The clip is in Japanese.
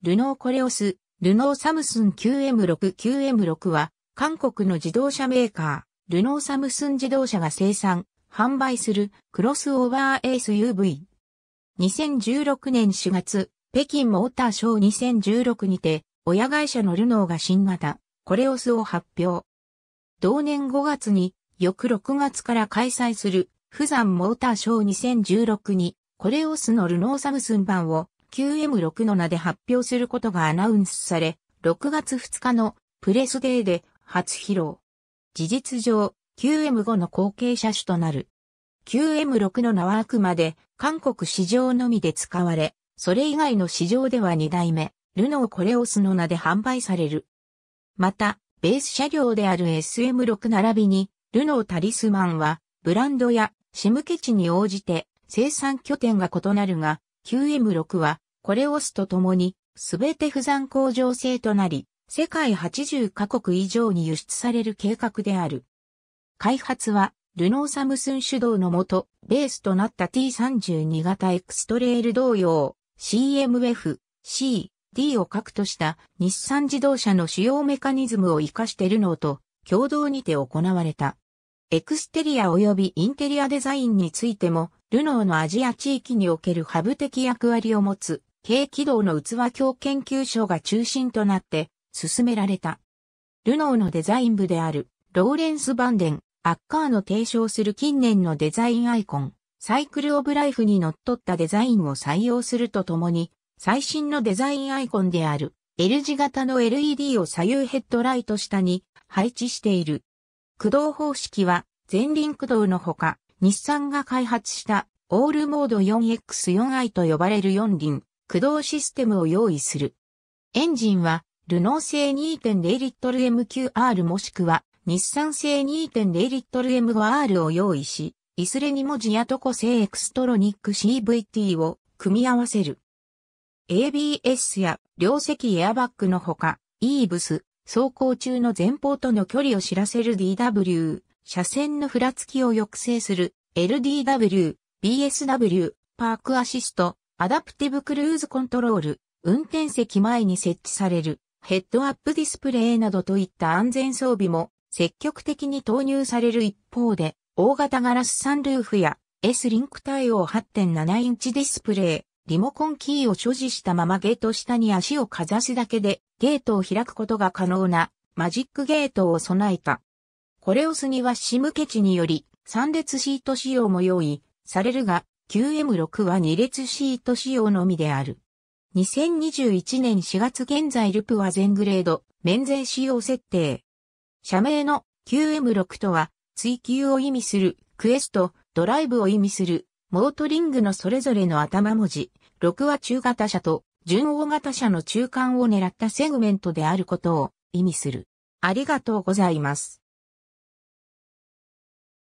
ルノーコレオス、ルノーサムスン 9M6、q m 6は、韓国の自動車メーカー、ルノーサムスン自動車が生産、販売するクロスオーバー SUV。2016年4月、北京モーターショー2016にて、親会社のルノーが新型、コレオスを発表。同年5月に、翌6月から開催する、富山モーターショー2016に、コレオスのルノーサムスン版を q m 6名で発表することがアナウンスされ、6月2日のプレスデーで初披露。事実上、QM5 の後継車種となる。QM6 の名はあくまで韓国市場のみで使われ、それ以外の市場では2代目、ルノーコレオスの名で販売される。また、ベース車両である SM6 並びに、ルノータリスマンは、ブランドやシムケチに応じて生産拠点が異なるが、q m 6は、れをオスと共に、すべて不残工場性となり、世界80カ国以上に輸出される計画である。開発は、ルノーサムスン主導のもと、ベースとなった T32 型エクストレール同様、CMF、C、D を核とした日産自動車の主要メカニズムを活かしてルノーと共同にて行われた。エクステリア及びインテリアデザインについても、ルノーのアジア地域におけるハブ的役割を持つ、軽軌道の器鏡研究所が中心となって進められた。ルノーのデザイン部である、ローレンス・バンデン、アッカーの提唱する近年のデザインアイコン、サイクル・オブ・ライフにのっとったデザインを採用するとともに、最新のデザインアイコンである L 字型の LED を左右ヘッドライト下に配置している駆動方式は前輪駆動のほか、日産が開発したオールモード 4X4i と呼ばれる4輪駆動システムを用意する。エンジンはルノー製 2.0LMQR もしくは日産製 2.0LM5R を用意し、いずれにも字やトコ製エクストロニック CVT を組み合わせる。ABS や両席エアバッグのほか、EVS、走行中の前方との距離を知らせる DW、車線のふらつきを抑制する LDW、BSW、パークアシスト、アダプティブクルーズコントロール、運転席前に設置されるヘッドアップディスプレイなどといった安全装備も積極的に投入される一方で、大型ガラスサンルーフや S リンク対応8.7インチディスプレイ、リモコンキーを所持したままゲート下に足をかざすだけでゲートを開くことが可能なマジックゲートを備えた。コレオスにはシムケチにより3列シート仕様も用意されるが QM6 は2列シート仕様のみである。2021年4月現在ルプは全グレード免税仕様設定。社名の QM6 とは追求を意味するクエスト、ドライブを意味するモートリングのそれぞれの頭文字、6は中型車と準大型車の中間を狙ったセグメントであることを意味する。ありがとうございます。